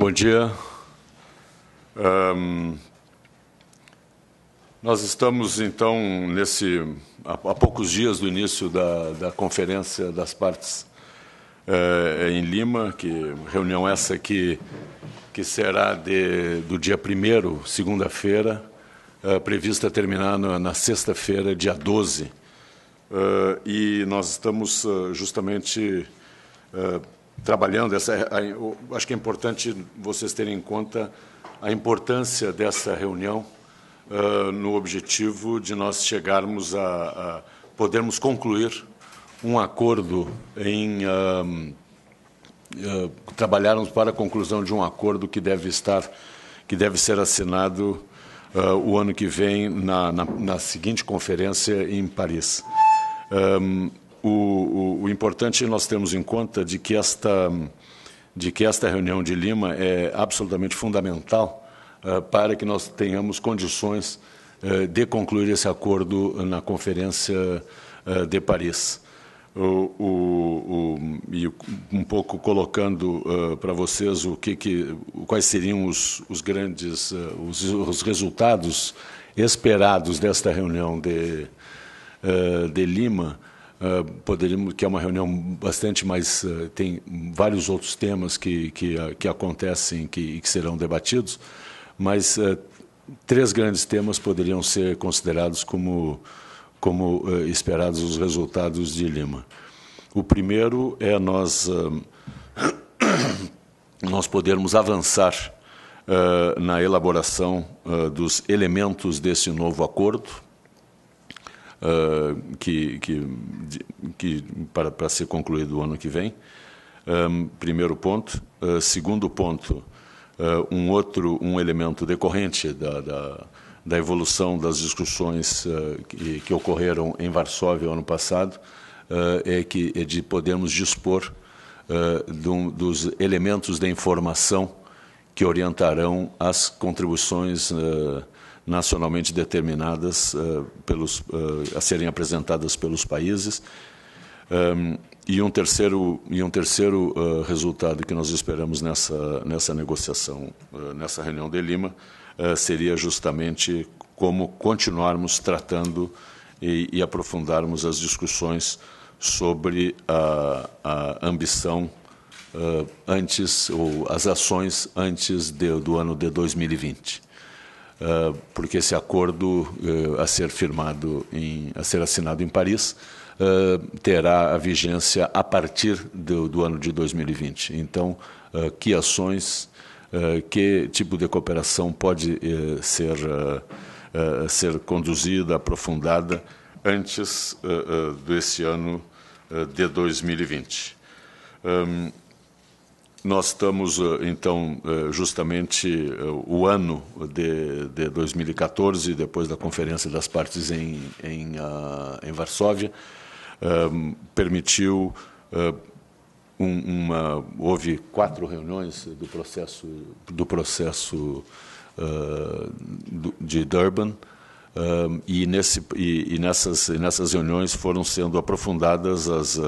Bom dia. Um, nós estamos, então, nesse há, há, poucos dias do início da, da Conferência das Partes eh, em Lima, que reunião essa que, que será de, do dia 1 segunda-feira, eh, prevista terminar na, na sexta-feira, dia 12. Eh, e nós estamos eh, justamente trabalhando. Essa, é acho que é importante vocês terem em conta a importância dessa reunião uh, no objetivo de nós chegarmos a, a podermos concluir um acordo em uh, uh, trabalharmos para a conclusão de um acordo que deve estar que deve ser assinado uh, o ano que vem na, na, na seguinte conferência em Paris. Um, o, o, o importante é nós termos em conta de que esta, de que esta reunião de Lima é absolutamente fundamental uh, para que nós tenhamos condições uh, de concluir esse acordo na Conferência uh, de Paris. O, o, o, e um pouco colocando uh, para vocês o que, que quais seriam os, os grandes uh, os, os, resultados esperados desta reunião de, uh, de Lima ah, poderíamos que é uma reunião bastante mais ah, tem vários outros temas que que, ah, que acontecem que, que serão debatidos mas três grandes temas poderiam ser considerados como como esperados os resultados de Lima o primeiro é nós nós podermos avançar na elaboração dos elementos desse novo acordo uh, que, que, que para, para ser concluído o ano que vem. Um, primeiro ponto. Uh, segundo ponto, uh, um outro um elemento decorrente da, da, da evolução das discussões uh, que, que, ocorreram em Varsóvia ano passado é que é de podermos dispor do, dos elementos de informação que orientarão as contribuições uh, nacionalmente determinadas uh, pelos, uh, a serem apresentadas pelos países. Um, ehm, e um terceiro, e um terceiro uh, resultado que nós esperamos nessa, nessa negociação, nessa reunião de Lima, seria justamente como continuarmos tratando e, e aprofundarmos as discussões sobre a, a ambição antes, ou as ações antes de, do ano de 2020. Ah, porque esse acordo eh, a ser firmado, em, a ser assinado em Paris, ah, terá a vigência a partir do, do ano de 2020. Então, ah, que ações, que tipo de cooperação pode eh, ser, ser conduzida, aprofundada antes desse ano de 2020? Nós estamos, eh, então, eh, justamente eh, o ano de, de 2014, depois da Conferência das Partes em, em, ah, em Varsóvia, ehm, permitiu uma, houve quatro reuniões do processo do processo de Durban ehm, e, nesse, e, e, nessas, nessas reuniões foram sendo aprofundadas as,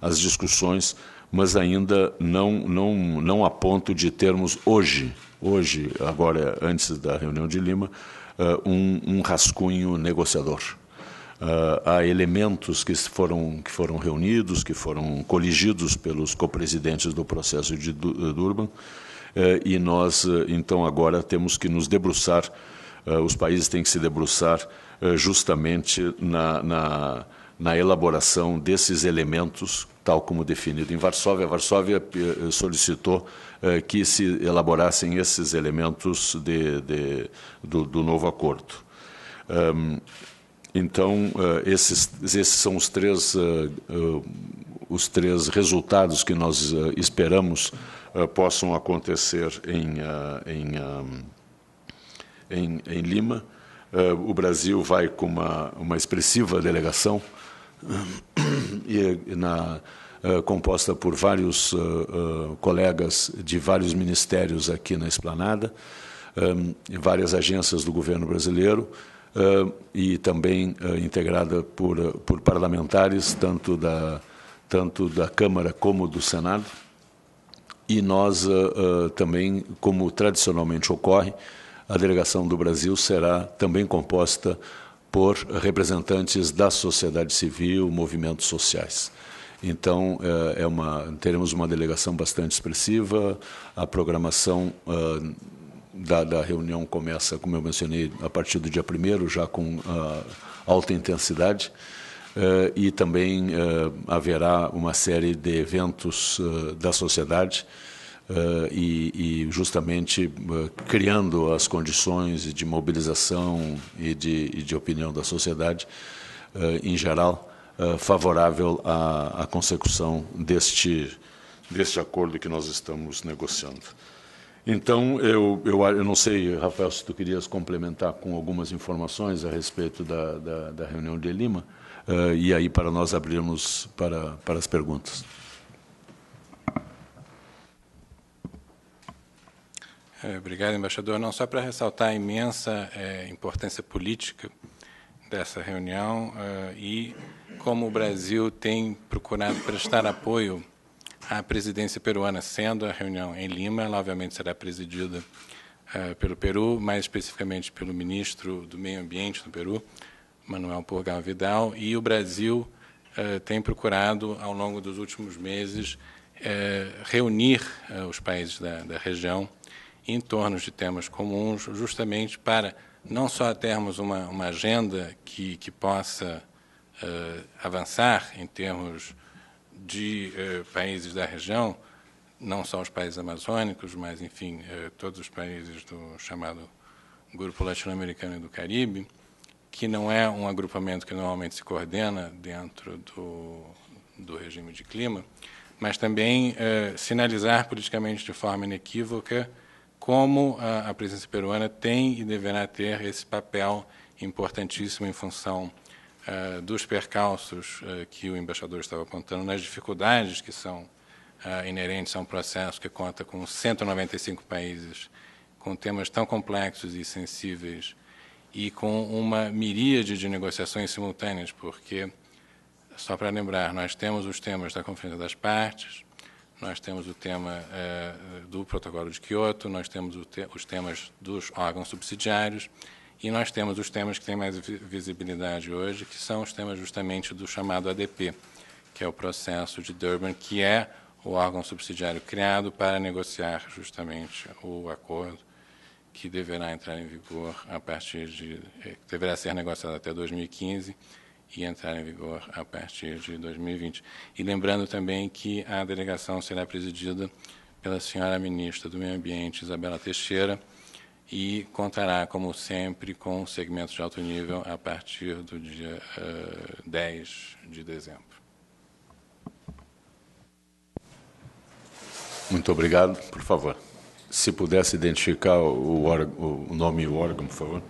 as discussões mas ainda não, não, não a ponto de termos hoje, hoje, agora antes da reunião de Lima, eh, um, um rascunho negociador. Uh, há elementos que foram, que foram reunidos, que foram coligidos pelos co-presidentes do processo de eh, Durban, uh, e nós, então, agora temos que nos debruçar, uh, os países têm que se debruçar justamente na, na, na elaboração desses elementos tal como definido em Varsóvia. A Varsóvia eh, eh, solicitou eh, que se elaborassem esses elementos de, de, do, do, novo acordo. Então, esses, esses são os três, os três resultados que nós esperamos possam acontecer em, em, em, em Lima. O Brasil vai com uma, uma expressiva delegação e na, eh, composta por vários uh, colegas de vários ministérios aqui na Esplanada, um, várias agências do governo brasileiro, Uh, e também uh, integrada por, uh, por parlamentares, tanto da, tanto da Câmara como do Senado. E nós também, como tradicionalmente ocorre, a delegação do Brasil será também composta por representantes da sociedade civil, movimentos sociais. Então, eh, é uma, teremos uma delegação bastante expressiva, a programação eh, da, da, reunião começa, como eu mencionei, a partir do dia 1 já com ah, alta intensidade, eh, e também haverá uma série de eventos da sociedade, Uh, e, e, justamente uh, criando as condições de mobilização e de, e de opinião da sociedade uh, em geral eh, favorável à, à consecução deste, deste acordo que nós estamos negociando. Então, eu, eu, eu, não sei, Rafael, se tu querias complementar com algumas informações a respeito da, da, da reunião de Lima, uh, e aí para nós abrirmos para, para as perguntas. É, obrigado, embaixador. Não só para ressaltar a imensa é, importância política dessa reunião uh, e como o Brasil tem procurado prestar apoio à presidência peruana, sendo a reunião em Lima, ela obviamente será presidida uh, pelo Peru, mais especificamente pelo ministro do Meio Ambiente do Peru, Manuel Porgal Vidal, e o Brasil uh, tem procurado, ao longo dos últimos meses, uh, reunir os países da, da região em torno de temas comuns, justamente para não só termos uma, uma agenda que, que possa eh, avançar em termos de eh, países da região, não só os países amazônicos, mas, enfim, eh, todos os países do chamado Grupo Latino-Americano e do Caribe, que não é um agrupamento que normalmente se coordena dentro do, do regime de clima, mas também sinalizar politicamente de forma inequívoca como a, a presença peruana tem e deverá ter esse papel importantíssimo em função eh, dos percalços uh, que o embaixador estava apontando, nas dificuldades que são eh, inerentes a um processo que conta com 195 países, com temas tão complexos e sensíveis, e com uma miríade de negociações simultâneas, porque, só para lembrar, nós temos os temas da Conferência das Partes, nós temos o tema do Protocolo de Quioto, nós temos te os temas dos órgãos subsidiários e nós temos os temas que têm mais visibilidade hoje, que são os temas justamente do chamado ADP, que é o processo de Durban, que é o órgão subsidiário criado para negociar justamente o acordo que deverá entrar em vigor a partir de eh, deverá ser negociado até 2015 e entrar em vigor a partir de 2020. E lembrando também que a delegação será presidida pela senhora ministra do Meio Ambiente Isabela Teixeira e contará, como sempre, com segmentos de alto nível a partir do dia uh, eh, 10 de dezembro. Muito obrigado. Por favor, se pudesse identificar o, o nome e o órgão, por favor.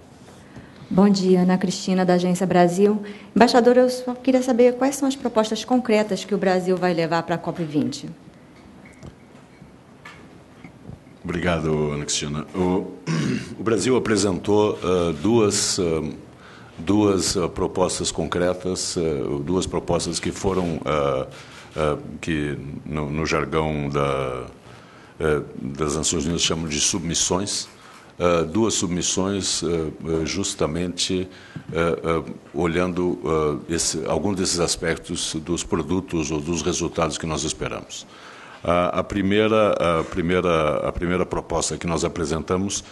Bom dia, Ana Cristina, da Agência Brasil. embaixadora. eu só queria saber quais são as propostas concretas que o Brasil vai levar para a COP20. Obrigado, Ana Cristina. O, o Brasil apresentou uh, duas, uh, duas uh, propostas concretas, duas propostas que foram, que no, no, jargão da, das Nações Unidas chamam de submissões, Uh, duas submissões uh, justamente uh, olhando esse, algum desses aspectos dos produtos ou dos resultados que nós esperamos. A, primeira, a, primeira, a primeira proposta que nós apresentamos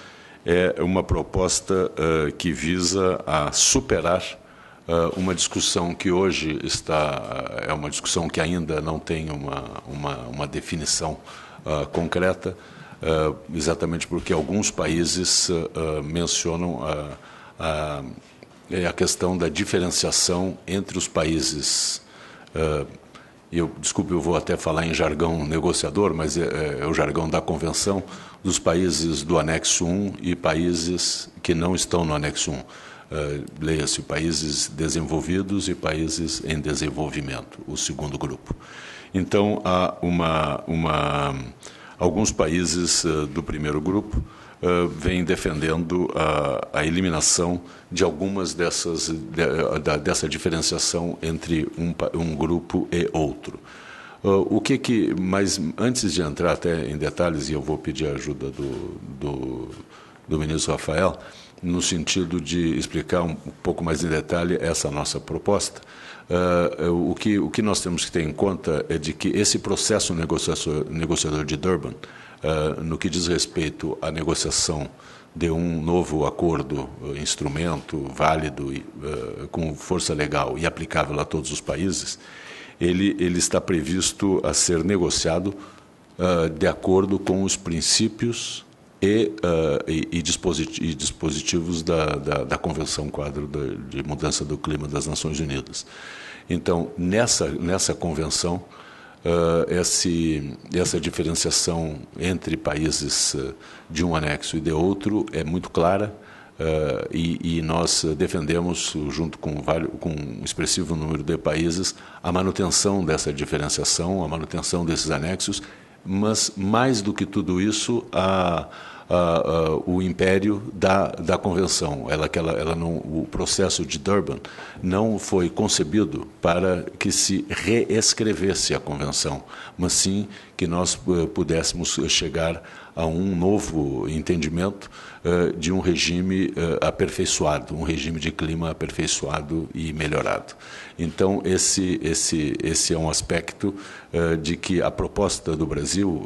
é uma proposta eh, que visa a superar eh, uma discussão que hoje está eh, é uma discussão que ainda não tem uma, uma, uma definição concreta, exatamente porque alguns países mencionam a, a, é a questão da diferenciação entre os países e eu, desculpe, eu vou até falar em jargão negociador, mas é, é, é o jargão da convenção, dos países do anexo 1 e países que não estão no anexo 1. Uh, é, Leia-se países desenvolvidos e países em desenvolvimento, o segundo grupo. Então, há uma, uma alguns países uh, do primeiro grupo eh, vem defendendo a, a, eliminação de algumas dessas de, eh, dessa diferenciação entre um, um grupo e outro. Uh, o que que, mas antes de entrar até em detalhes, e eu vou pedir a ajuda do, do, do ministro Rafael, no sentido de explicar um pouco mais em detalhe essa nossa proposta. Uh, o, que, o que nós temos que ter em conta é de que esse processo negociador, negociador de Durban, ah, no que diz respeito à negociação de um novo acordo, ah, instrumento válido, ah, com força legal e aplicável a todos os países, ele, ele está previsto a ser negociado de acordo com os princípios e, e, e, dispositivos da, da, da Convenção Quadro de, de Mudança do Clima das Nações Unidas. Então, nessa, nessa convenção, uh, esse, essa diferenciação entre países eh, de um anexo e de outro é muito clara. Uh, e, e, nós defendemos, junto com, vários, com um expressivo número de países, a manutenção dessa diferenciação, a manutenção desses anexos, mas, mais do que tudo isso, a, uh, uh, o império da, da convenção. Ela, ela, ela não, o processo de Durban não foi concebido para que se reescrevesse a convenção, mas sim que nós eh, pudéssemos chegar a um novo entendimento uh, de um regime uh, aperfeiçoado, um regime de clima aperfeiçoado e melhorado. Então esse esse esse é um aspecto uh, de que a proposta do Brasil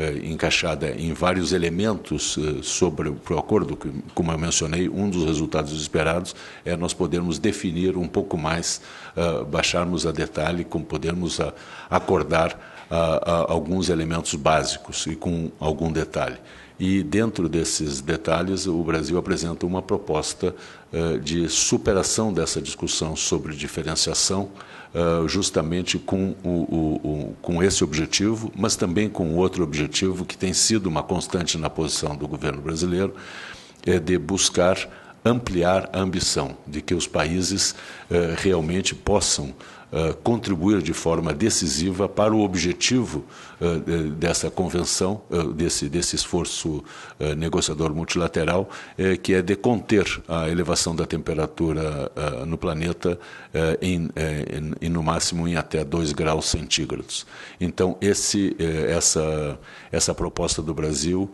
eh, encaixada em vários elementos eh, sobre o acordo, que, como eu mencionei, um dos resultados esperados é nós podermos definir um pouco mais, eh, baixarmos a detalhe, como podemos acordar alguns elementos básicos e com algum detalhe. E dentro desses detalhes, o Brasil apresenta uma proposta eh, de superação dessa discussão sobre diferenciação, eh, justamente com, o, o, o, com esse objetivo, mas também com outro objetivo que tem sido uma constante na posição do governo brasileiro, é de buscar ampliar a ambição de que os países eh, realmente possam eh, contribuir de forma decisiva para o objetivo eh, dessa convenção, eh, desse, desse esforço negociador multilateral, que é de conter a elevação da temperatura no planeta em, em, no máximo em até 2 graus centígrados. Então, esse, essa, essa proposta do Brasil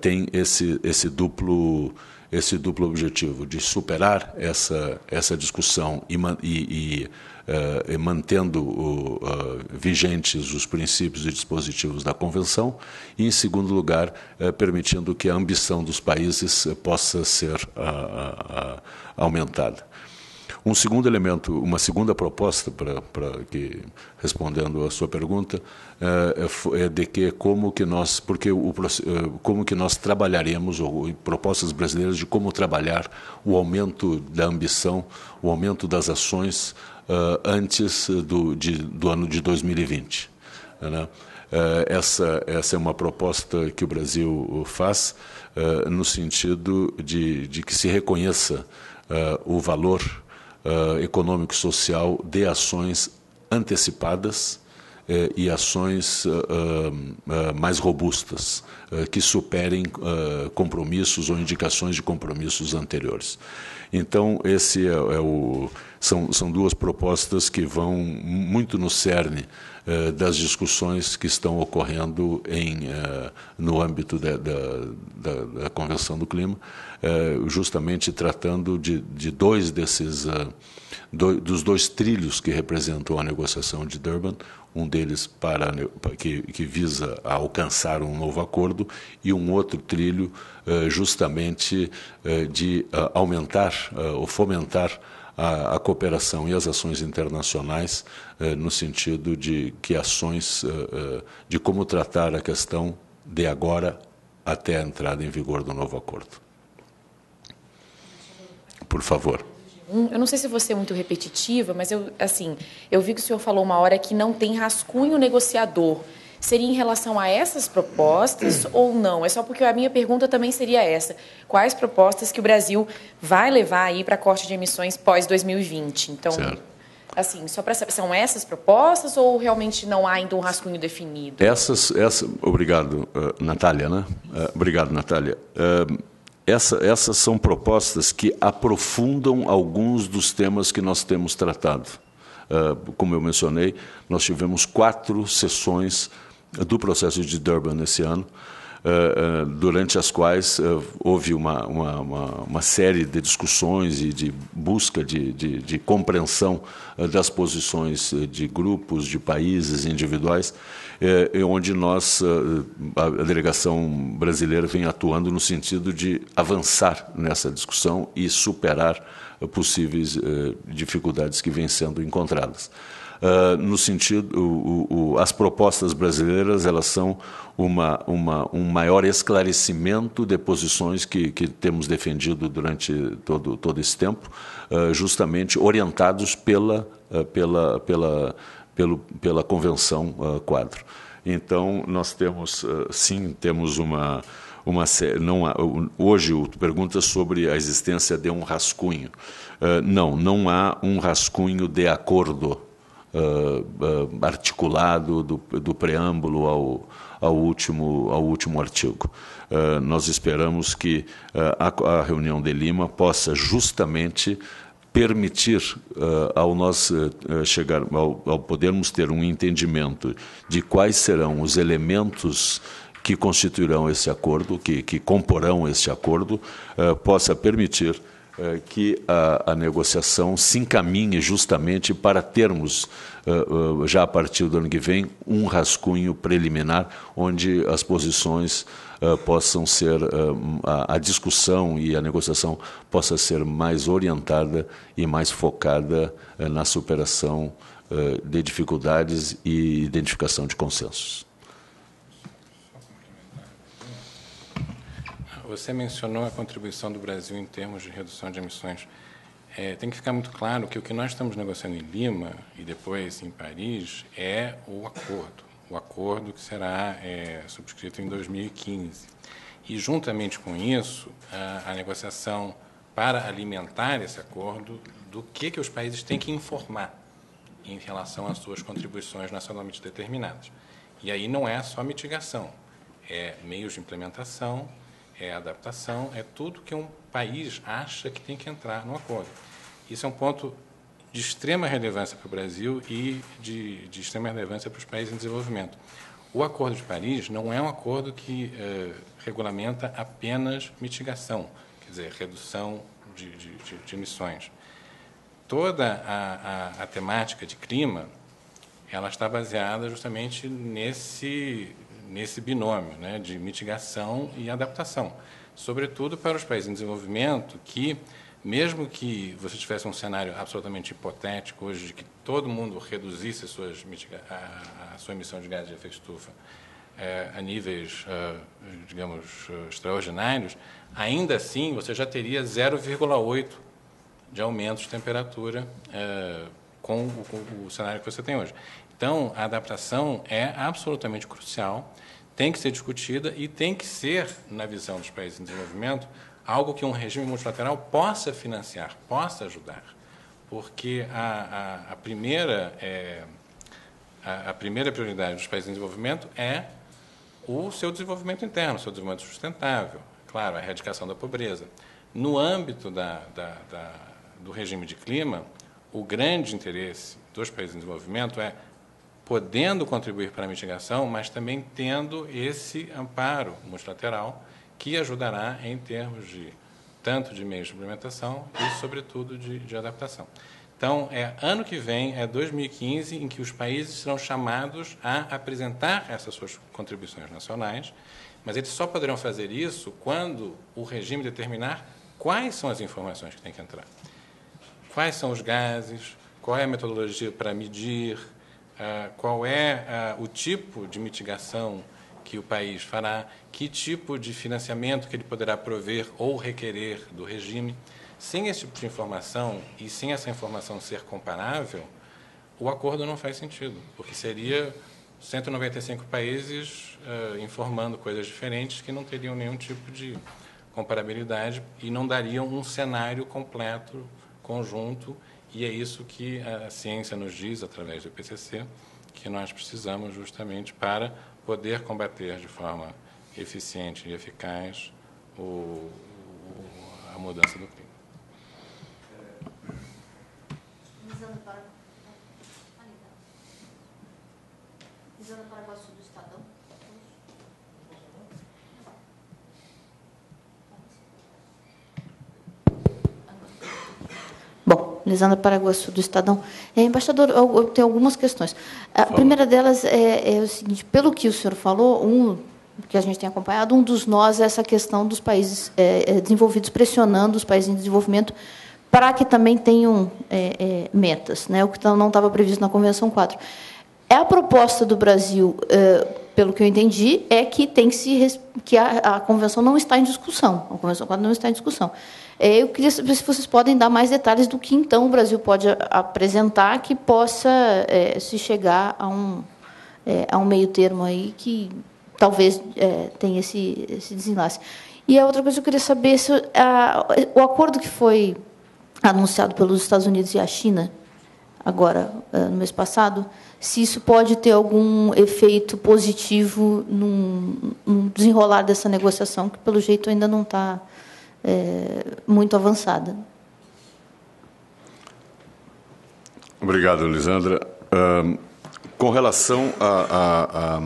tem esse, esse duplo esse duplo objetivo de superar essa, essa discussão e, e, e eh, mantendo o, uh, vigentes os princípios e dispositivos da Convenção, e, em segundo lugar, eh, permitindo que a ambição dos países possa ser ah, ah, ah, aumentada. Um segundo elemento, uma segunda proposta para que respondendo à sua pergunta é, é de que como que nós porque o como que nós trabalharemos ou propostas brasileiras de como trabalhar o aumento da ambição, o aumento das ações, eh, antes do, de, do ano de 2020. Né? Eh, essa, essa é uma proposta que o Brasil eh, faz uh, no sentido de, de que se reconheça uh, o valor uh, econômico e social de ações antecipadas eh, e ações eh, eh, mais robustas, que superem compromissos ou indicações de compromissos anteriores. Então, esse é, é, o, são, são duas propostas que vão muito no cerne das discussões que estão ocorrendo em, no âmbito da, da, da, Convenção do Clima, justamente tratando de, de dois desses, dos dois trilhos que representam a negociação de Durban um deles para que, que visa alcançar um novo acordo e um outro trilho eh, justamente eh, de eh, aumentar ou fomentar a, a, cooperação e as ações internacionais no sentido de que ações de como tratar a questão de agora até a entrada em vigor do novo acordo. Por favor eu não sei se você é muito repetitiva, mas eu, assim, eu vi que o senhor falou uma hora que não tem rascunho negociador. Seria em relação a essas propostas ou não? É só porque a minha pergunta também seria essa: quais propostas que o Brasil vai levar aí para corte de emissões pós 2020? Então, certo. assim, só para saber, são essas propostas ou realmente não há ainda um rascunho definido? Essas, essa, obrigado, uh, Natália, né? Uh, obrigado, Natália. Uh, essa, essas são propostas que aprofundam alguns dos temas que nós temos tratado. Uh, como eu mencionei, nós tivemos quatro sessões do processo de Durban esse ano. Eh, eh, durante as quais uh, houve uma, uma, uma, uma, série de discussões e de busca de, de, de compreensão das posições de grupos, de países individuais, onde nós, a delegação brasileira, vem atuando no sentido de avançar nessa discussão e superar possíveis dificuldades que vêm sendo encontradas. Ah, no sentido o, o, as propostas brasileiras elas são uma, uma, um maior esclarecimento de posições que, que temos defendido durante todo, todo esse tempo, uh, justamente orientados pela, uh, pela, pela, pelo, pela Convenção Quadro. Então, nós temos, sim, temos uma, uma não há, hoje tu pergunta sobre a existência de um rascunho. Uh, não, não há um rascunho de acordo uh, articulado do, do preâmbulo ao, ao, último, ao último artigo. Uh, nós esperamos que a, a, reunião de Lima possa justamente permitir ao nós chegar ao, ao podermos ter um entendimento de quais serão os elementos que constituirão esse acordo, que, que comporão esse acordo, uh, possa permitir eh, que a, a, negociação se encaminhe justamente para termos, eh, eh, já a partir do ano que vem, um rascunho preliminar onde as posições possam ser, a, a, discussão e a negociação possa ser mais orientada e mais focada na superação de dificuldades e identificação de consensos. Você mencionou a contribuição do Brasil em termos de redução de emissões. É, tem que ficar muito claro que o que nós estamos negociando em Lima e depois em Paris é o acordo, o acordo que será é, subscrito em 2015. E, juntamente com isso, a, a negociação para alimentar esse acordo do que, que os países têm que informar em relação às suas contribuições nacionalmente determinadas. E aí não é só mitigação, é meios de implementação, é a adaptação, é tudo que um país acha que tem que entrar no acordo. Isso é um ponto de extrema relevância para o Brasil e de, de extrema relevância para os países em desenvolvimento. O Acordo de Paris não é um acordo que eh, regulamenta apenas mitigação, quer dizer, redução de, de, de emissões. Toda a, a, a temática de clima ela está baseada justamente nesse nesse binômio né, de mitigação e adaptação, sobretudo para os países em desenvolvimento que, mesmo que você tivesse um cenário absolutamente hipotético hoje de que todo mundo reduzisse suas, a, a, sua emissão de gases de efeito estufa é, a níveis, eh, digamos, eh, extraordinários, ainda assim você já teria 0,8 de aumento de temperatura com, o, com o cenário que você tem hoje. Então, a adaptação é absolutamente crucial, tem que ser discutida e tem que ser, na visão dos países em desenvolvimento, algo que um regime multilateral possa financiar, possa ajudar. Porque a, a, a primeira, é, a, a primeira prioridade dos países em desenvolvimento é o seu desenvolvimento interno, o seu desenvolvimento sustentável, claro, a erradicação da pobreza. No âmbito da, da, da, do regime de clima, o grande interesse dos países em desenvolvimento é podendo contribuir para a mitigação, mas também tendo esse amparo multilateral que ajudará em termos de tanto de meios de implementação e, sobretudo, de, de adaptação. Então, é ano que vem, é 2015, em que os países serão chamados a apresentar essas suas contribuições nacionais, mas eles só poderão fazer isso quando o regime determinar quais são as informações que têm que entrar. Quais são os gases, qual é a metodologia para medir, ah, qual é ah, o tipo de mitigação que o país fará, que tipo de financiamento que ele poderá prover ou requerer do regime. Sem esse tipo de informação e sem essa informação ser comparável, o acordo não faz sentido, porque seria 195 países uh, informando coisas diferentes que não teriam nenhum tipo de comparabilidade e não dariam um cenário completo, conjunto e é isso que a ciência nos diz através do IPCC, que nós precisamos justamente para poder combater de forma eficiente e eficaz o, o, a mudança do clima. para Lisandra Paraguaçu, do Estadão. É, embaixador, eu, tenho algumas questões. A Fala. primeira delas é, é o seguinte, pelo que o senhor falou, um que a gente tem acompanhado, um dos nós é essa questão dos países é, é desenvolvidos pressionando os países em desenvolvimento para que também tenham é, é, metas, né? o que não estava previsto na Convenção 4. É a proposta do Brasil é, pelo que eu entendi, é que tem que se que a, a convenção não está em discussão, a convenção quando não está em discussão. É, eu queria saber se vocês podem dar mais detalhes do que então o Brasil pode apresentar que possa é, se chegar a um é, a um meio termo aí que talvez é, tenha esse, esse desenlace. E a outra coisa que eu queria saber é se a, o acordo que foi anunciado pelos Estados Unidos e a China agora é, no mês passado se isso pode ter algum efeito positivo no, desenrolar dessa negociação, que pelo jeito ainda não está é, muito avançada. Obrigado, Lisandra. Uh, com relação à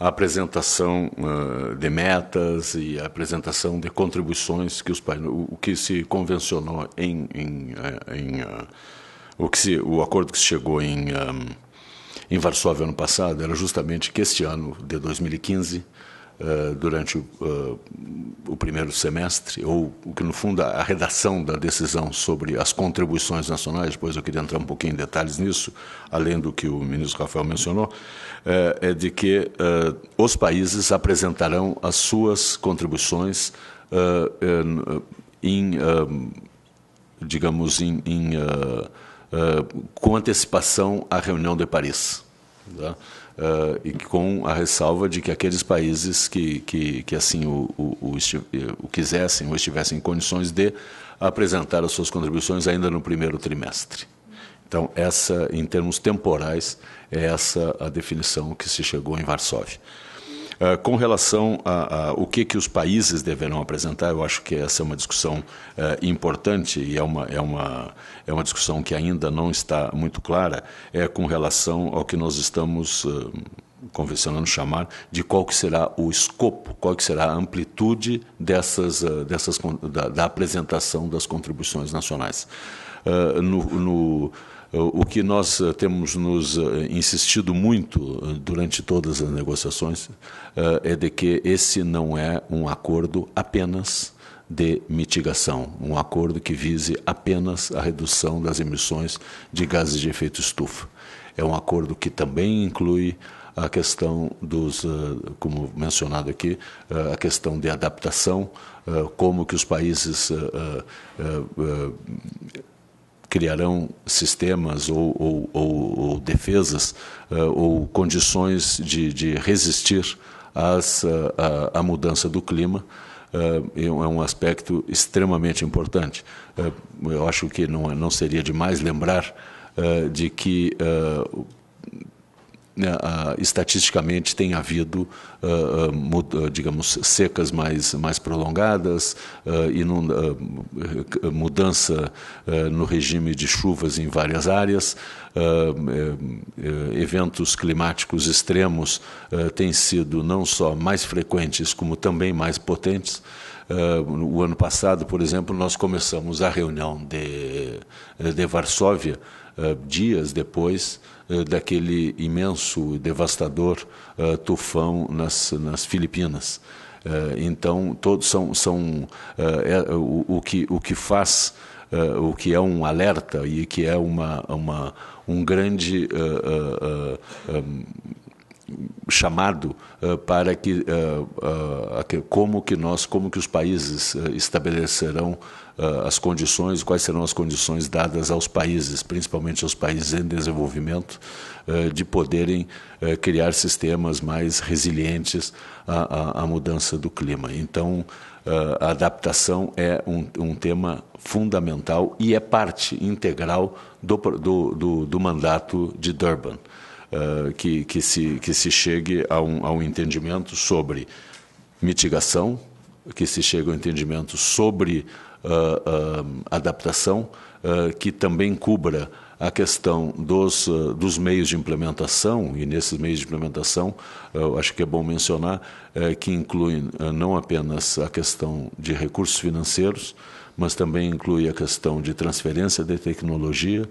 apresentação uh, de metas e a apresentação de contribuições que os o, o que se convencionou em, em, eh, em uh, o que se, o acordo que se chegou em em Varsóvia ano passado era justamente que este ano, de 2015, eh, durante eh, o, primeiro semestre, ou o que no fundo a redação da decisão sobre as contribuições nacionais, depois eu queria entrar um pouquinho em detalhes nisso, além do que o ministro Rafael mencionou, eh, é de que os países apresentarão as suas contribuições em, digamos, em, em eh, com antecipação à reunião de Paris. Tá? Uh, e com a ressalva de que aqueles países que, que, que assim o, o, o, o quisessem ou estivessem em condições de apresentar as suas contribuições ainda no primeiro trimestre. Então, essa, em termos temporais, é essa a definição que se chegou em Varsóvia. Ah, com relação a, a, o que, que os países deverão apresentar, eu acho que essa é uma discussão uh, importante e é uma, é, uma, é uma discussão que ainda não está muito clara, é com relação ao que nós estamos. Uh, convencionando chamar, de qual que será o escopo, qual que será a amplitude dessas, ah, dessas da, da apresentação das contribuições nacionais. Uh, no, no o que nós eh, temos nos eh, insistido muito eh, durante todas as negociações é de que esse não é um acordo apenas de mitigação, um acordo que vise apenas a redução das emissões de gases de efeito estufa. É um acordo que também inclui a questão dos, como mencionado aqui, a questão de adaptação, como que os países criarão sistemas ou, ou, ou, ou defesas eh, ou condições de, de resistir às, eh, à, à mudança do clima eh, é um aspecto extremamente importante. Eu acho que não, não seria demais lembrar de que né, estatisticamente tem havido, ah, ah, ah, digamos, secas mais, mais prolongadas, uh, mudança no regime de chuvas em várias áreas, eh, eh, eventos climáticos extremos têm sido não só mais frequentes, como também mais potentes. Uh, o ano passado, por exemplo, nós começamos a reunião de, de Varsóvia eh, dias depois eh, daquele imenso, devastador eh, tufão nas, nas Filipinas. Então, todos são, são é, o, o, que, o que faz, o que é um alerta e que é uma, uma, um grande chamado para que, que, como que nós como que os países estabelecerão uh, as condições, quais serão as condições dadas aos países, principalmente aos países em desenvolvimento, uh, de poderem uh, criar sistemas mais resilientes à, à, à mudança do clima. Então, a adaptação é um, um, tema fundamental e é parte integral do, do, do, do mandato de Durban. que, que, se, que se chegue a um, a um entendimento sobre mitigação, que se chegue ao entendimento sobre uh, adaptação ah, que também cubra a questão dos, dos meios de implementação, e nesses meios de implementação, acho que é bom mencionar eh, que incluem não apenas a questão de recursos financeiros, mas também inclui a questão de transferência de tecnologia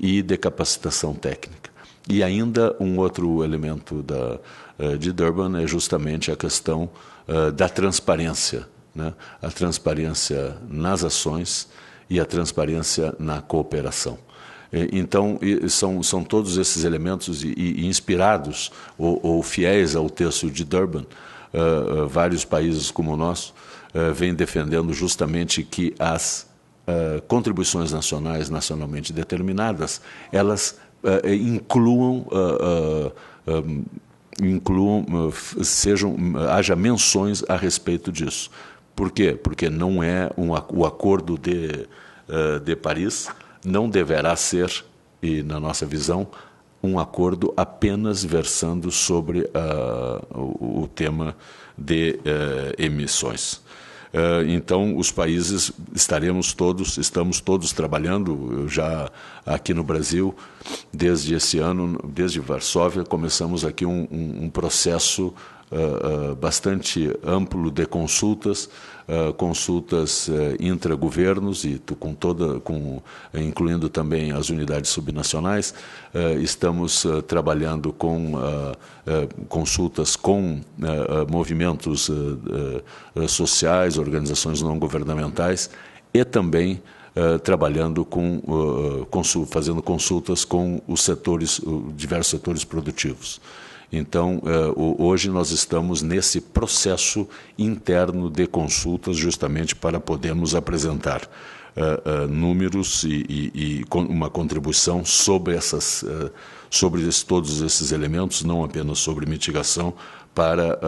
e de capacitação técnica. E ainda um outro elemento da, eh, de Durban é justamente a questão eh, da transparência né? a transparência nas ações e a transparência na cooperação. Então, são, são todos esses elementos e, e inspirados ou, ou, fiéis ao texto de Durban, uh, uh, vários países como o nosso uh, vêm defendendo justamente que as uh, contribuições nacionais, nacionalmente determinadas, elas incluam. incluam sejam haja menções a respeito disso por quê? Porque não é um, o acordo de, eh, de Paris não deverá ser, e na nossa visão, um acordo apenas versando sobre uh, o, o, tema de uh, emissões. Uh, então, os países estaremos todos, estamos todos trabalhando já aqui no Brasil desde esse ano, desde Varsóvia começamos aqui um, um, um processo ah, ah, bastante amplo de consultas, ah, consultas eh, intra-governos e com toda, com, incluindo também as unidades subnacionais, estamos trabalhando com consultas com movimentos sociais, organizações não governamentais e também trabalhando com fazendo consultas com os setores, diversos setores produtivos. Então, eh, hoje nós estamos nesse processo interno de consultas, justamente para podermos apresentar eh, eh, números e, uma contribuição sobre, essas, sobre todos esses elementos, não apenas sobre mitigação, para,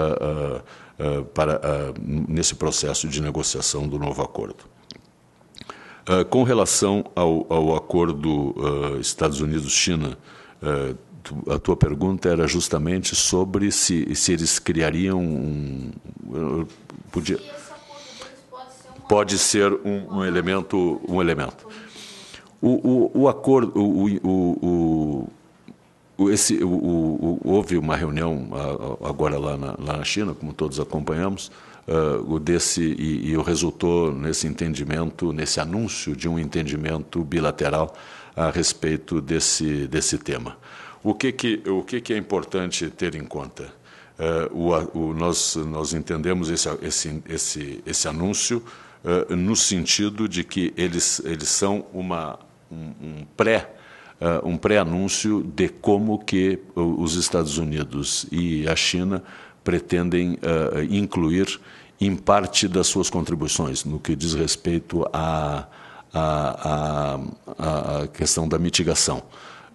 para nesse processo de negociação do novo acordo. com relação ao, ao acordo Estados Unidos-China, a tua pergunta era justamente sobre se, se eles criariam um. Podia, pode ser um, um elemento. Um elemento. O, o, o acordo. O, o, esse, o, houve uma reunião agora lá na, lá na China, como todos acompanhamos, uh, desse, e, e resultou nesse entendimento, nesse anúncio de um entendimento bilateral a respeito desse, desse tema. O que, que, o que, que é importante ter em conta? Uh, o, o, nós, nós entendemos esse, esse, esse, esse anúncio uh, no sentido de que eles, eles são uma, um, um pré uh, um pré-anúncio de como que os Estados Unidos e a China pretendem incluir em parte das suas contribuições no que diz respeito à a, a, a, a questão da mitigação.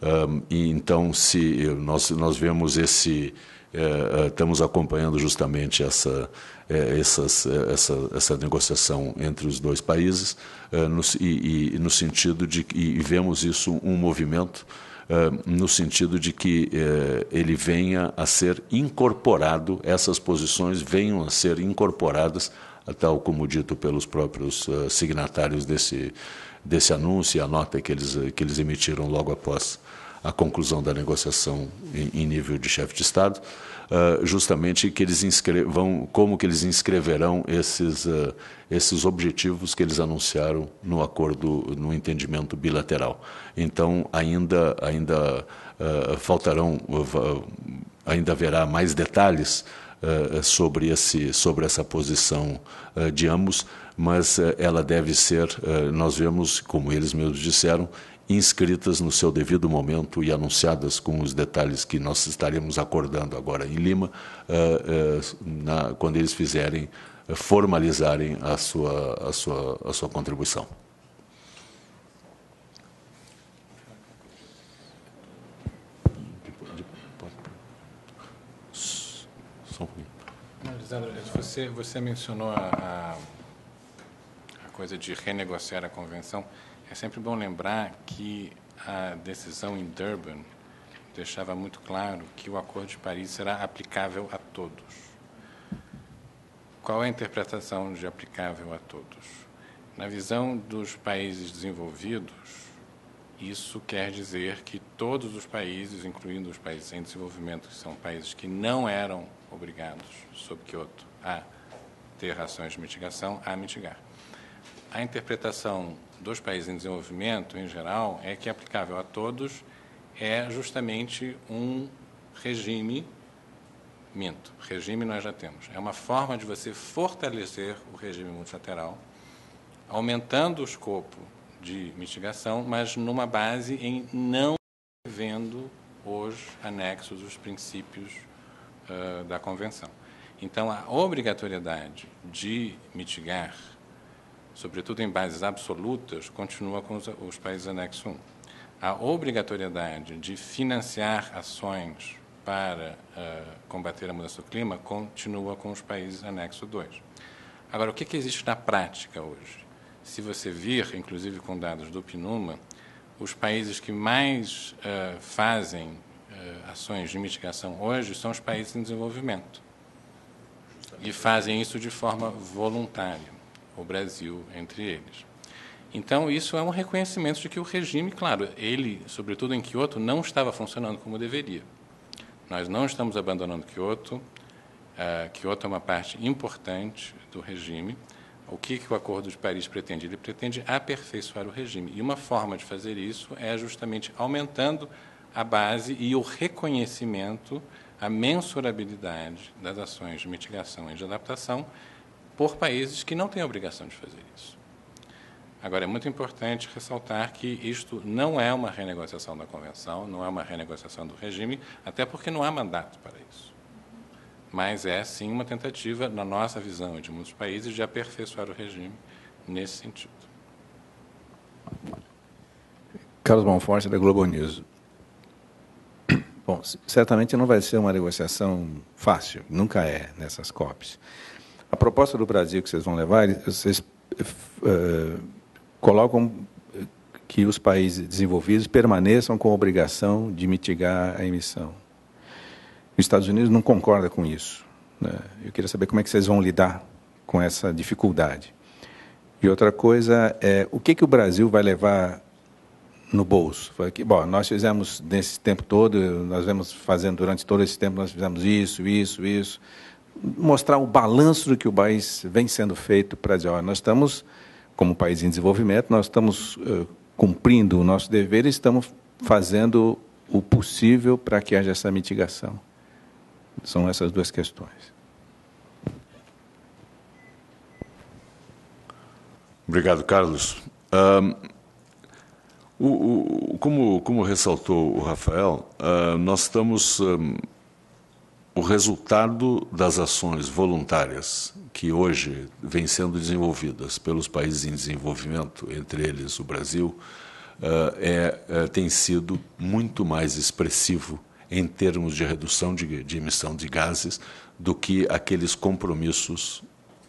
Um, e então se eh, nós nós vemos esse é, estamos acompanhando justamente essa é, essas, essa, essa negociação entre os dois países é, no, e, e, no sentido de e vemos isso um movimento no sentido de que ele venha a ser incorporado essas posições venham a ser incorporadas tal como dito pelos próprios eh, signatários desse, desse anúncio e a nota que eles, que eles emitiram logo após a conclusão da negociação em, em nível de chefe de Estado, uh, justamente que eles inscrevam, como que eles inscreverão esses, uh, esses objetivos que eles anunciaram no acordo, no entendimento bilateral. Então, ainda, ainda uh, faltarão, ainda haverá mais detalhes eh, sobre, esse, sobre essa posição eh, de ambos, mas eh, ela deve ser, nós vemos, como eles mesmos disseram, inscritas no seu devido momento e anunciadas com os detalhes que nós estaremos acordando agora em Lima, quando eles fizerem, formalizarem a sua, a sua, a sua contribuição. Lisandro, você, você mencionou a, a coisa de renegociar a convenção. É sempre bom lembrar que a decisão em Durban deixava muito claro que o Acordo de Paris será aplicável a todos. Qual é a interpretação de aplicável a todos? Na visão dos países desenvolvidos, isso quer dizer que todos os países, incluindo os países em desenvolvimento, que são países que não eram obrigados, sob Kyoto, a ter ações de mitigação, a mitigar. A interpretação dos países em desenvolvimento, em geral, é que é aplicável a todos é justamente um regime, minto, regime nós já temos. É uma forma de você fortalecer o regime multilateral, aumentando o escopo de mitigação, mas numa base em não vendo os anexos, os princípios uh, da Convenção. Então, a obrigatoriedade de mitigar, sobretudo em bases absolutas, continua com os, os países anexo 1. A obrigatoriedade de financiar ações para uh, combater a mudança do clima continua com os países anexo 2. Agora, o que, que existe na prática hoje? Se você vir, inclusive com dados do PNUMA, os países que mais uh, fazem eh, ações de mitigação hoje são os países em desenvolvimento. E fazem isso de forma voluntária, o Brasil entre eles. Então, isso é um reconhecimento de que o regime, claro, ele, sobretudo em Quioto, não estava funcionando como deveria. Nós não estamos abandonando Quioto. Uh, eh, Quioto é uma parte importante do regime. O que, que o Acordo de Paris pretende? Ele pretende aperfeiçoar o regime. E uma forma de fazer isso é justamente aumentando a base e o reconhecimento, a mensurabilidade das ações de mitigação e de adaptação por países que não têm a obrigação de fazer isso. Agora, é muito importante ressaltar que isto não é uma renegociação da Convenção, não é uma renegociação do regime, até porque não há mandato para isso. Mas é, sim, uma tentativa, na nossa visão e de muitos países, de aperfeiçoar o regime nesse sentido. Carlos Bonforte, da Globo News. Bom, certamente não vai ser uma negociação fácil, nunca é nessas COPs. A proposta do Brasil que vocês vão levar, vocês uh, colocam eh, que os países desenvolvidos permaneçam com a obrigação de mitigar a emissão. Os Estados Unidos não concorda com isso. Né? Eu queria saber como é que vocês vão lidar com essa dificuldade. E outra coisa é o que, que o Brasil vai levar no bolso. Foi que, bom, nós fizemos nesse tempo todo, nós vemos fazendo durante todo esse tempo, nós fizemos isso, isso, isso. Mostrar o balanço do que o país vem sendo feito para dizer, olha, nós estamos, como país em desenvolvimento, nós estamos eh, cumprindo o nosso dever e estamos fazendo o possível para que haja essa mitigação. São essas duas questões. Obrigado, Carlos. Um... O, o, como, como ressaltou o Rafael, uh, nós estamos. Um, ah, o resultado das ações voluntárias que hoje vêm sendo desenvolvidas pelos países em desenvolvimento, entre eles o Brasil, uh, é, tem sido muito mais expressivo em termos de redução de, de emissão de gases do que aqueles compromissos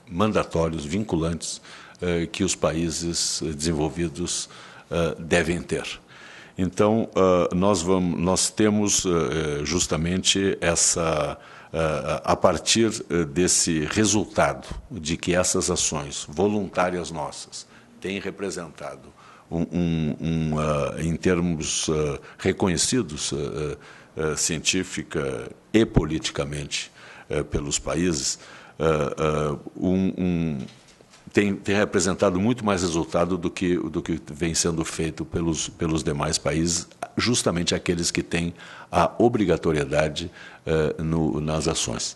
mandatórios, vinculantes, eh, que os países eh, desenvolvidos eh, devem ter. Então, eh, nós, vamos, nós temos eh, justamente essa. a partir desse resultado de que essas ações voluntárias nossas têm representado um, um, um, uh, em termos uh, reconhecidos uh, científica e politicamente pelos países, um, tem, tem, representado muito mais resultado do que, do que vem sendo feito pelos, pelos demais países, justamente aqueles que têm a obrigatoriedade uh, no, nas ações.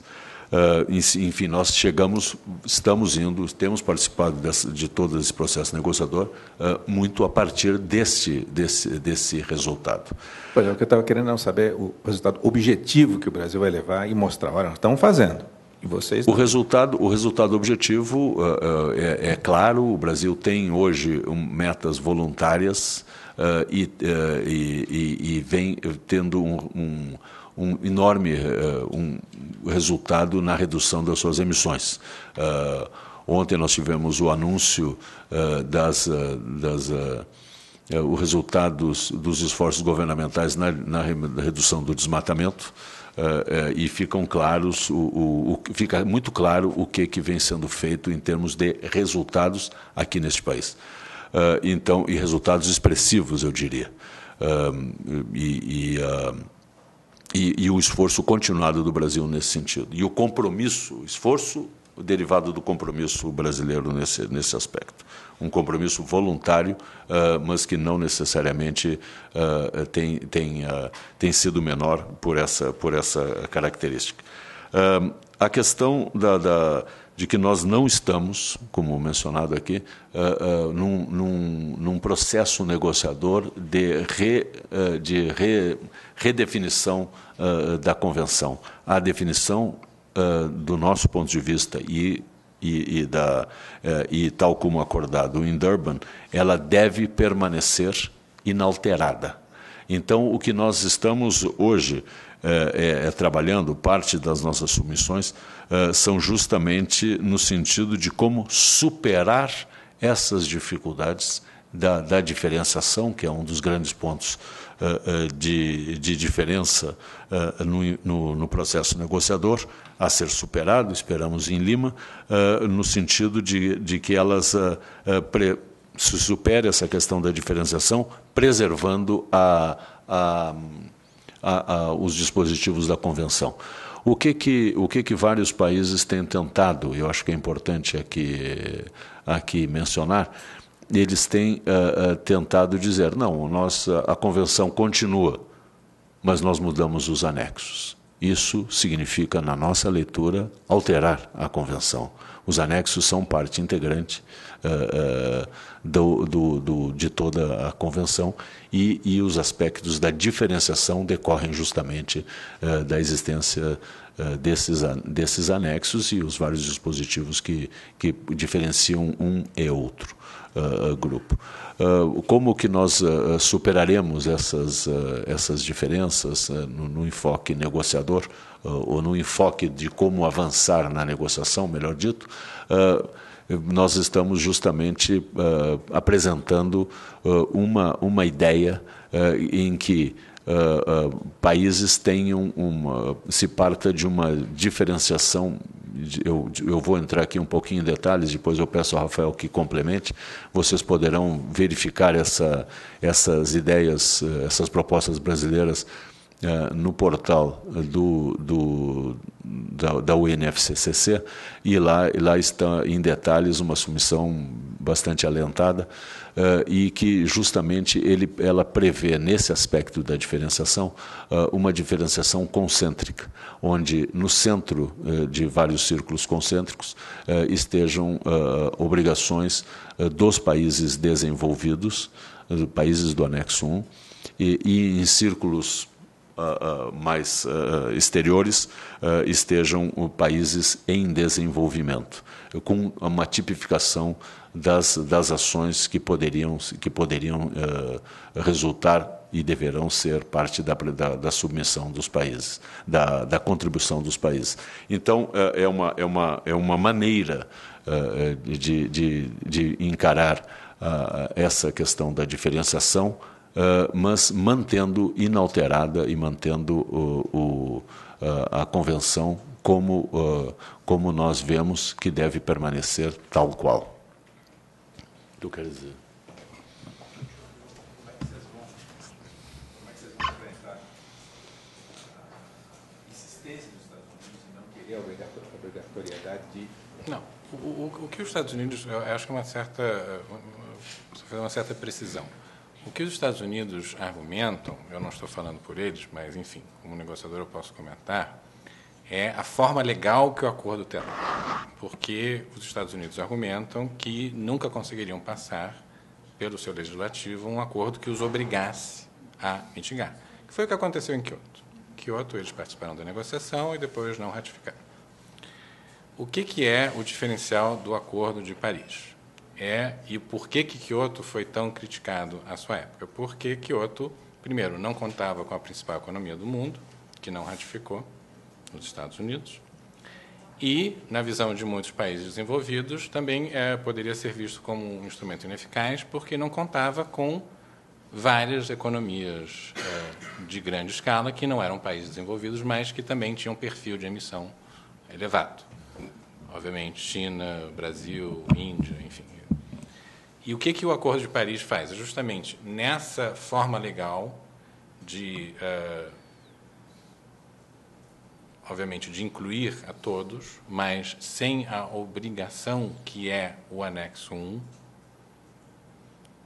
Uh, enfim, nós chegamos, estamos indo, temos participado dessa, de todo esse processo negociador uh, muito a partir deste, desse, desse resultado. Pois é, o que eu estava querendo é saber o resultado objetivo que o Brasil vai levar e mostrar, olha, nós estamos fazendo o resultado, o resultado objetivo uh, uh, é, é, claro. O Brasil tem hoje um, metas voluntárias uh, e, e, e, vem tendo um, um, um enorme resultado na redução das suas emissões. ontem nós tivemos o anúncio das, das os resultados dos esforços governamentais na, na redução do desmatamento uh, uh, e ficam claros, o, o, o, fica muito claro o que, que vem sendo feito em termos de resultados aqui neste país. Uh, então, e resultados expressivos, eu diria. e, e e, e, o esforço continuado do Brasil nesse sentido. E o compromisso, o esforço derivado do compromisso brasileiro nesse, nesse aspecto um compromisso voluntário, ah, mas que não necessariamente ah, tem, tem, ah, tem sido menor por essa, por essa característica. a questão da, da de que nós não estamos, como mencionado aqui, uh, uh, num, num, num, processo negociador de, re, uh, de re, redefinição da convenção. A definição, do nosso ponto de vista, e e, e, da, é, e, tal como acordado em Durban, ela deve permanecer inalterada. Então, o que nós estamos hoje é, é, trabalhando, parte das nossas submissões, são justamente no sentido de como superar essas dificuldades da, da diferenciação, que é um dos grandes pontos eh, eh, de, de diferença eh, no, no, no, processo negociador a ser superado, esperamos em Lima, no sentido de, de que elas pre, se supere essa questão da diferenciação, preservando a, a, a, os dispositivos da Convenção. O que que, o que que vários países têm tentado, eu acho que é importante aqui, aqui mencionar, eles têm uh, uh, tentado dizer: não, nossa, a convenção continua, mas nós mudamos os anexos. Isso significa, na nossa leitura, alterar a convenção. Os anexos são parte integrante uh, do, do, do, de toda a convenção e, e, os aspectos da diferenciação decorrem justamente da existência desses, desses anexos e os vários dispositivos que, que diferenciam um e outro uh, grupo. Uh, como que nós uh, superaremos essas, essas diferenças no, no, enfoque negociador ou no enfoque de como avançar na negociação, melhor dito? nós estamos justamente apresentando uma, uma ideia em que uh, países tenham uma, se parta de uma diferenciação. eu, eu vou entrar aqui um pouquinho em detalhes, depois eu peço ao Rafael que complemente. Vocês poderão verificar essa, essas ideias, eh, essas propostas brasileiras eh, no portal eh, do, do, da, da UNFCCC e lá, lá está em detalhes uma submissão bastante alentada eh, e que justamente ele, ela prevê, nesse aspecto da diferenciação, eh, uma diferenciação concêntrica, onde no centro eh, de vários círculos concêntricos estejam obrigações dos países desenvolvidos, países do anexo 1, e, e em círculos Uh, uh, mais uh, exteriores estejam países em desenvolvimento, com uma tipificação das, das ações que poderiam, que poderiam uh, resultar e deverão ser parte da, da, da submissão dos países, da, da contribuição dos países. Então, uh, é uma, é uma, é uma maneira uh, de, de, de encarar essa questão da diferenciação, mas mantendo inalterada e mantendo o, o, a convenção como, como nós vemos que deve permanecer tal qual que eu quero dizer. obrigatoriedade de. Não, o, o, o, que os Estados Unidos, eu acho que é uma certa, eh, eh, uma certa precisão. O que os Estados Unidos argumentam, eu não estou falando por eles, mas enfim, como negociador eu posso comentar, é a forma legal que o acordo terá porque os Estados Unidos argumentam que nunca conseguiriam passar pelo seu legislativo um acordo que os obrigasse a mitigar, que foi o que aconteceu em Kyoto. Kyoto, eles participaram da negociação e depois não ratificaram. O que, que é o diferencial do Acordo de Paris? É, e por que, que Kyoto foi tão criticado à sua época? Porque Kyoto, primeiro, não contava com a principal economia do mundo, que não ratificou, os Estados Unidos, e, na visão de muitos países desenvolvidos, também é, poderia ser visto como um instrumento ineficaz, porque não contava com várias economias é, de grande escala que não eram países desenvolvidos, mas que também tinham perfil de emissão elevado. Obviamente, China, Brasil, Índia, enfim. E o que, que o Acordo de Paris faz? É justamente nessa forma legal de obviamente, de incluir a todos, mas sem a obrigação que é o anexo 1,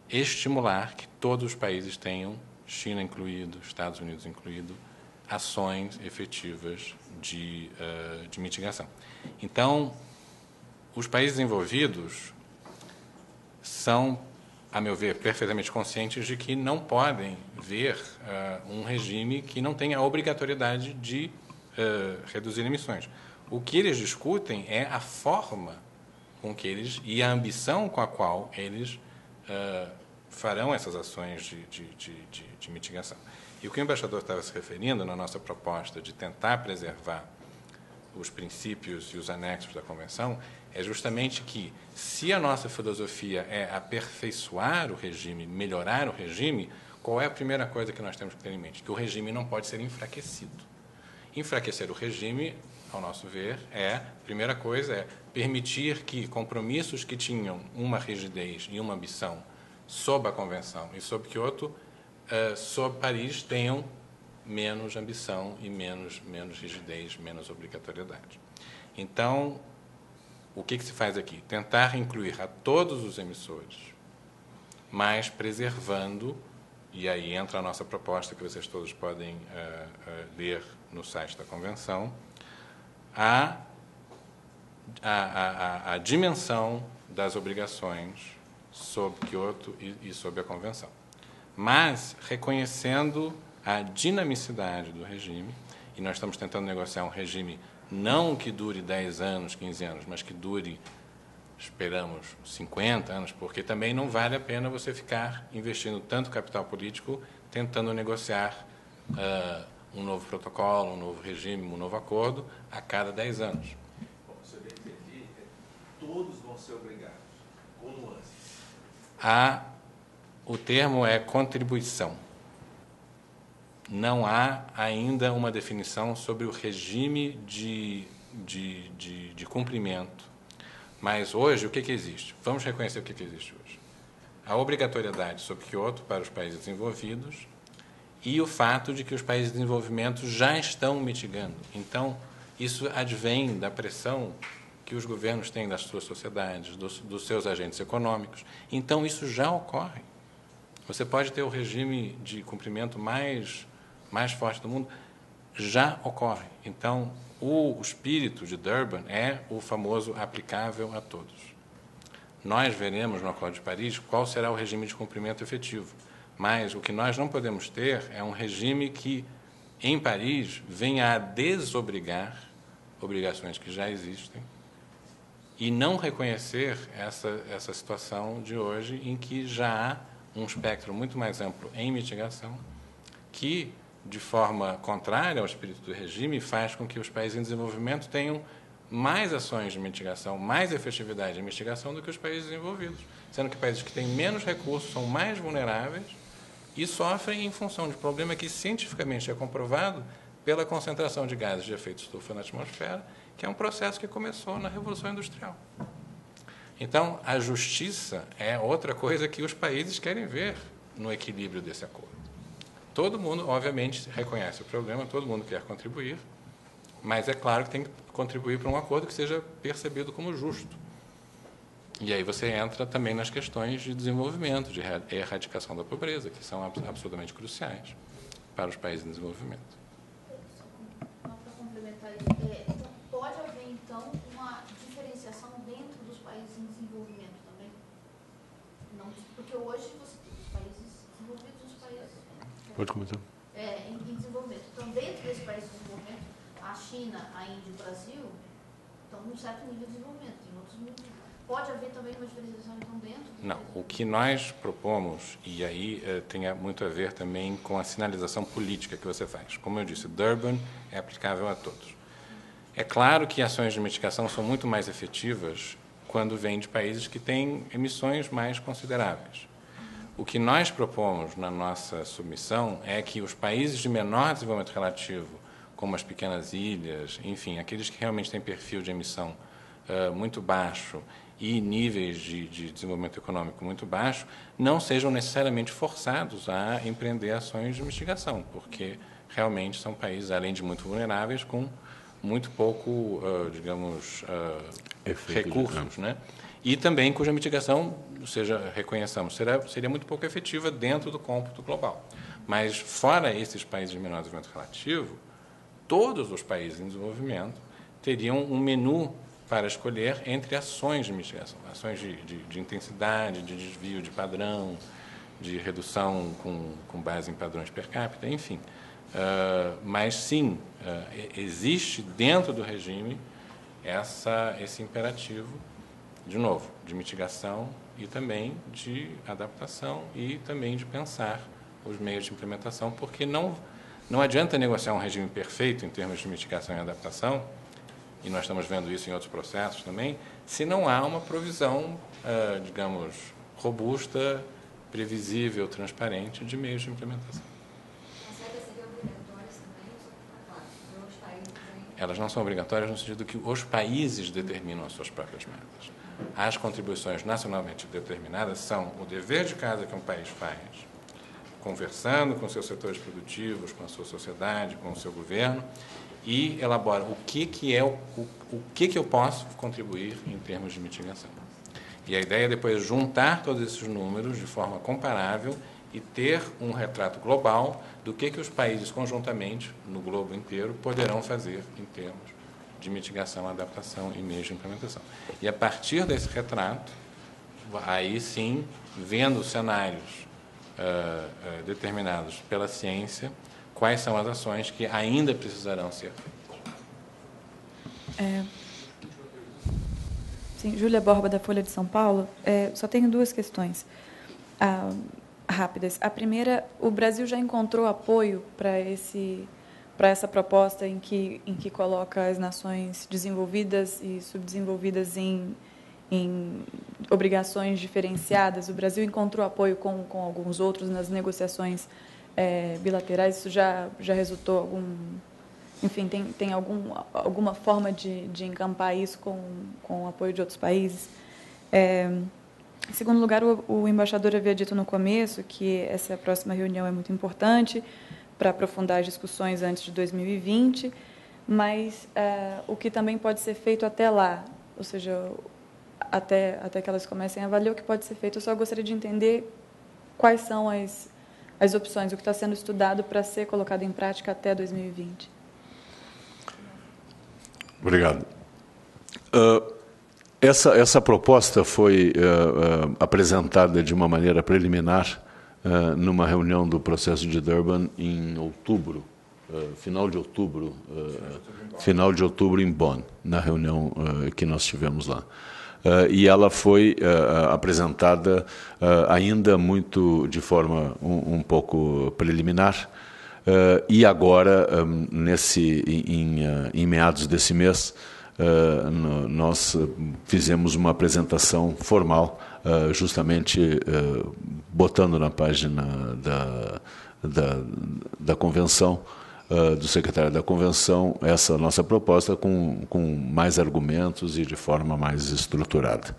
estimular que todos os países tenham, China incluído, Estados Unidos incluído, ações efetivas de, uh, de mitigação. Então, os países envolvidos são, a meu ver, perfeitamente conscientes de que não podem ver uh, um regime que não tenha a obrigatoriedade de eh, reduzir emissões. O que eles discutem é a forma com que eles e a ambição com a qual eles uh, farão essas ações de, de, de, de, mitigação. E o que o embaixador estava se referindo na nossa proposta de tentar preservar os princípios e os anexos da convenção é justamente que, se a nossa filosofia é aperfeiçoar o regime, melhorar o regime, qual é a primeira coisa que nós temos que ter em mente? Que o regime não pode ser enfraquecido. Enfraquecer o regime, ao nosso ver, é, primeira coisa, é permitir que compromissos que tinham uma rigidez e uma ambição sob a Convenção e sob Kyoto, eh, sob Paris, tenham menos ambição e menos, menos rigidez, menos obrigatoriedade. Então, o que, que se faz aqui? Tentar incluir a todos os emissores, mas preservando, e aí entra a nossa proposta que vocês todos podem uh, uh, ler no site da convenção, a, a, a, a dimensão das obrigações sob Kyoto e, e sob a convenção, mas reconhecendo a dinamicidade do regime, e nós estamos tentando negociar um regime não que dure 10 anos, 15 anos, mas que dure, esperamos, 50 anos, porque também não vale a pena você ficar investindo tanto capital político tentando negociar uh, um novo protocolo, um novo regime, um novo acordo a cada 10 anos. Bom, se eu entendi, todos vão ser obrigados, com nuances. o termo é contribuição. Não há ainda uma definição sobre o regime de, de, de, de cumprimento. Mas hoje, o que, que existe? Vamos reconhecer o que, que existe hoje. A obrigatoriedade sobre Kyoto para os países desenvolvidos e o fato de que os países de desenvolvimento já estão mitigando. Então, isso advém da pressão que os governos têm das suas sociedades, dos, dos seus agentes econômicos. Então, isso já ocorre. Você pode ter o regime de cumprimento mais, mais forte do mundo, já ocorre. Então, o, o espírito de Durban é o famoso aplicável a todos. Nós veremos no Acordo de Paris qual será o regime de cumprimento efetivo mas o que nós não podemos ter é um regime que, em Paris, venha a desobrigar obrigações que já existem e não reconhecer essa, essa situação de hoje em que já há um espectro muito mais amplo em mitigação que, de forma contrária ao espírito do regime, faz com que os países em desenvolvimento tenham mais ações de mitigação, mais efetividade de mitigação do que os países desenvolvidos, sendo que países que têm menos recursos são mais vulneráveis e sofrem em função de um problema que cientificamente é comprovado pela concentração de gases de efeito estufa na atmosfera, que é um processo que começou na Revolução Industrial. Então, a justiça é outra coisa que os países querem ver no equilíbrio desse acordo. Todo mundo, obviamente, reconhece o problema, todo mundo quer contribuir, mas é claro que tem que contribuir para um acordo que seja percebido como justo. E aí você entra também nas questões de desenvolvimento, de erradicação da pobreza, que são absolutamente cruciais para os países em desenvolvimento. hoje você tem os países desenvolvidos e os países. Pode comentar. É, em, em, desenvolvimento. Então, dentro desse país de desenvolvimento, a China, a Índia e o Brasil estão num certo nível de desenvolvimento, em outros níveis. Pode haver também uma diferenciação então dentro? Não, o que nós propomos, e aí eh, tem muito a ver também com a sinalização política que você faz. Como eu disse, Durban é aplicável a todos. É claro que ações de mitigação são muito mais efetivas quando vêm de países que têm emissões mais consideráveis. O que nós propomos na nossa submissão é que os países de menor desenvolvimento relativo, como as pequenas ilhas, enfim, aqueles que realmente têm perfil de emissão uh, muito baixo e níveis de, de desenvolvimento econômico muito baixo não sejam necessariamente forçados a empreender ações de mitigação, porque realmente são países, além de muito vulneráveis, com muito pouco, uh, digamos, uh, recursos, né? E também cuja mitigação, seja, reconheçamos, será, seria muito pouco efetiva dentro do cômputo global. Mas fora esses países de menor desenvolvimento relativo, todos os países em desenvolvimento teriam um menu para escolher entre ações de mitigação, ações de, de, de intensidade, de desvio de padrão, de redução com, com base em padrões per capita, enfim. Uh, mas sim, uh, existe dentro do regime essa, esse imperativo, de novo, de mitigação e também de adaptação e também de pensar os meios de implementação, porque não, não adianta negociar um regime perfeito em termos de mitigação e adaptação e nós estamos vendo isso em outros processos também, se não há uma provisão, ah, digamos, robusta, previsível, transparente de meios de implementação. Elas não são obrigatórias no sentido que os países determinam as suas próprias metas. As contribuições nacionalmente determinadas são o dever de casa que um país faz, conversando com seus setores produtivos, com a sua sociedade, com o seu governo, e elabora o que, que é o, o, que, que eu posso contribuir em termos de mitigação. E a ideia é depois juntar todos esses números de forma comparável e ter um retrato global do que, que os países conjuntamente, no globo inteiro, poderão fazer em termos de mitigação, adaptação e mesmo implementação. E a partir desse retrato, aí sim, vendo cenários uh, uh, determinados pela ciência, quais são as ações que ainda precisarão ser feitas. É... Sim, Júlia Borba, da Folha de São Paulo. É, só tenho duas questões ah, rápidas. A primeira, o Brasil já encontrou apoio para esse para essa proposta em que em que coloca as nações desenvolvidas e subdesenvolvidas em em obrigações diferenciadas. O Brasil encontrou apoio com, com alguns outros nas negociações é, bilaterais, isso já, já resultou algum. Enfim, tem, tem algum, alguma forma de, de encampar isso com, com o apoio de outros países? É, em segundo lugar, o, o, embaixador havia dito no começo que essa próxima reunião é muito importante para aprofundar as discussões antes de 2020, mas é, o que também pode ser feito até lá, ou seja, até, até que elas comecem a avaliar o que pode ser feito. Eu só gostaria de entender quais são as, as opções, o que está sendo estudado para ser colocado em prática até 2020. Obrigado. Uh, essa, essa proposta foi uh, uh, apresentada de uma maneira preliminar eh, numa reunião do processo de Durban em outubro, final de outubro, final de outubro em Bonn, na reunião que nós tivemos lá uh, e ela foi uh, apresentada uh, ainda muito de forma um, um pouco preliminar. e agora, um, nesse, em, em, em, meados desse mês, no, nós fizemos uma apresentação formal, justamente botando na página da, da, da convenção uh, do secretário da convenção essa nossa proposta com, com mais argumentos e de forma mais estruturada.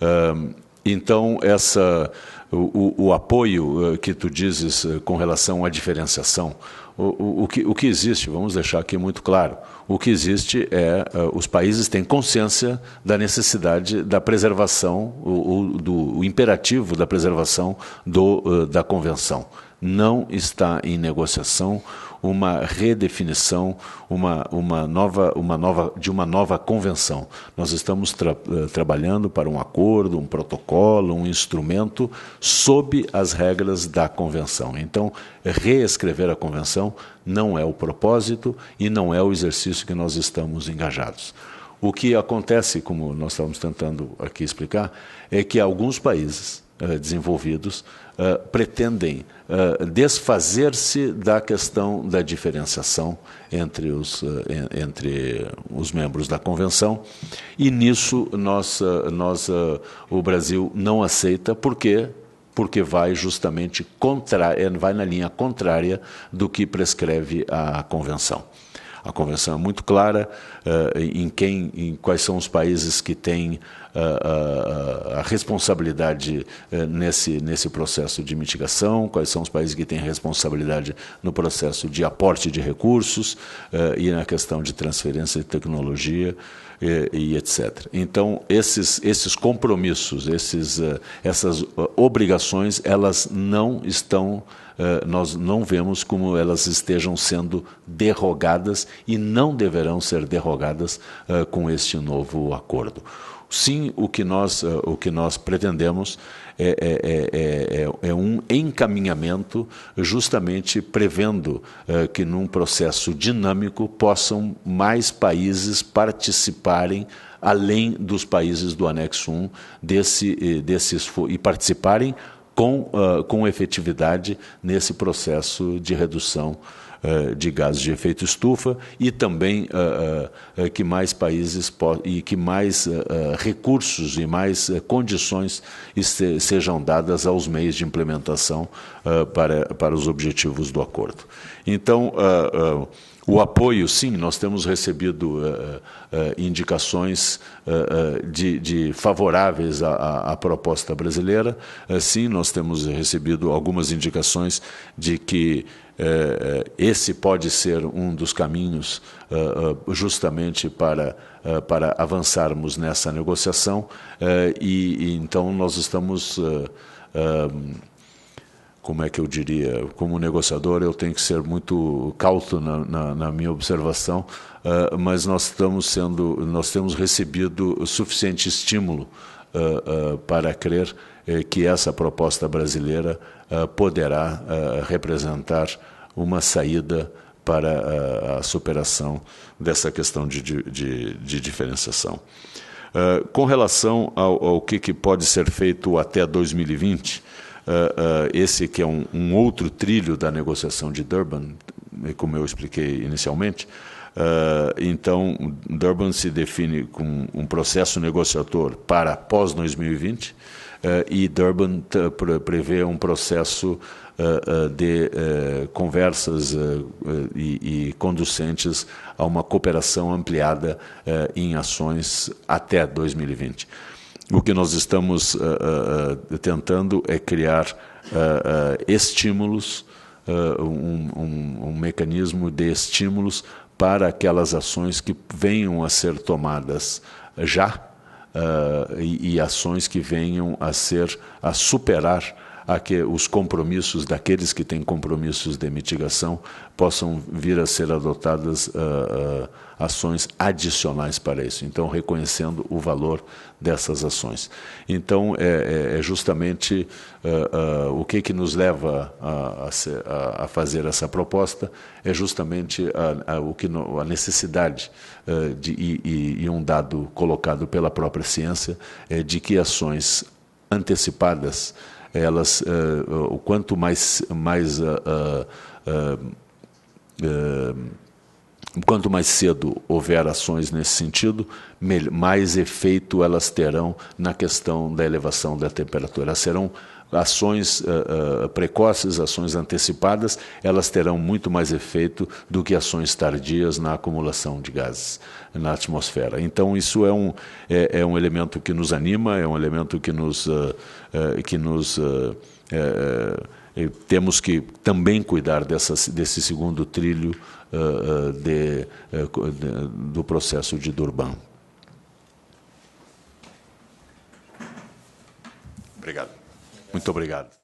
Uh, então, essa, o, o, apoio ah, que tu dizes ah, com relação à diferenciação, o, o, que, o que existe, vamos deixar aqui muito claro, o que existe é os países têm consciência da necessidade da preservação, o, o do o imperativo da preservação do, da convenção. Não está em negociação uma redefinição, uma, uma nova, uma nova, de uma nova convenção. Nós estamos tra eh, trabalhando para um acordo, um protocolo, um instrumento sob as regras da convenção. Então, reescrever a convenção não é o propósito e não é o exercício que nós estamos engajados. O que acontece, como nós estamos tentando aqui explicar, é que alguns países eh, desenvolvidos eh, pretendem uh, desfazer-se da questão da diferenciação entre os, uh, entre os membros da convenção. E nisso nós, nós, o Brasil não aceita, porque porque vai justamente contra, vai na linha contrária do que prescreve a convenção. A convenção é muito clara uh, em quem, em quais são os países que têm a, eh, eh, a responsabilidade nesse, nesse processo de mitigação, quais são os países que têm responsabilidade no processo de aporte de recursos e na questão de transferência de tecnologia e, e etc. Então, esses, esses compromissos, esses, essas obrigações, elas não estão nós não vemos como elas estejam sendo derrogadas e não deverão ser derrogadas com este novo acordo. Sim, o que nós, o que nós pretendemos é, é, é, é um encaminhamento, justamente prevendo que, num processo dinâmico, possam mais países participarem além dos países do anexo 1 desse, desse e participarem com, uh, com efetividade nesse processo de redução uh, de gases de efeito estufa e também uh, que mais países e que mais recursos e mais condições sejam dadas aos meios de implementação para, para os objetivos do acordo. Então, o apoio, sim, nós temos recebido uh, uh, indicações uh, de, de, favoráveis à, à proposta brasileira. sim, nós temos recebido algumas indicações de que esse pode ser um dos caminhos justamente para, para avançarmos nessa negociação. E, e, então nós estamos como é que eu diria, como negociador eu tenho que ser muito cauto na, na, na minha observação, uh, mas nós estamos sendo, nós temos recebido suficiente estímulo uh, uh, para crer eh, que essa proposta brasileira poderá representar uma saída para a, a superação dessa questão de, de, de diferenciação. com relação ao, ao que, que pode ser feito até 2020, uh, uh, esse que é um, um, outro trilho da negociação de Durban, como eu expliquei inicialmente. Uh, então, Durban se define com um processo negociador para pós-2020 e Durban prevê um processo de eh, conversas e, conducentes a uma cooperação ampliada eh, em ações até 2020 o que nós estamos uh, uh, tentando é criar estímulos, um, um, um mecanismo de estímulos para aquelas ações que venham a ser tomadas já Uh, e, e, ações que venham a ser a superar os compromissos daqueles que têm compromissos de mitigação possam vir a ser adotadas uh, uh, ações adicionais para isso. Então, reconhecendo o valor dessas ações. Então, é, é, é justamente uh, o que, que nos leva a, a, a, fazer essa proposta, é justamente a, a o que no, a necessidade de, e, e um dado colocado pela própria ciência é de que ações antecipadas elas uh, o quanto mais mais eh, Quanto mais cedo houver ações nesse sentido, mais efeito elas terão na questão da elevação da temperatura. Elas serão ações uh, uh, precoces, ações antecipadas, elas terão muito mais efeito do que ações tardias na acumulação de gases na atmosfera. Então, isso é um, é, é um elemento que nos anima, é um elemento que nos. Uh, que nos temos que também cuidar dessa, desse segundo trilho de, de, do processo de Durban. Obrigado. Muito obrigado.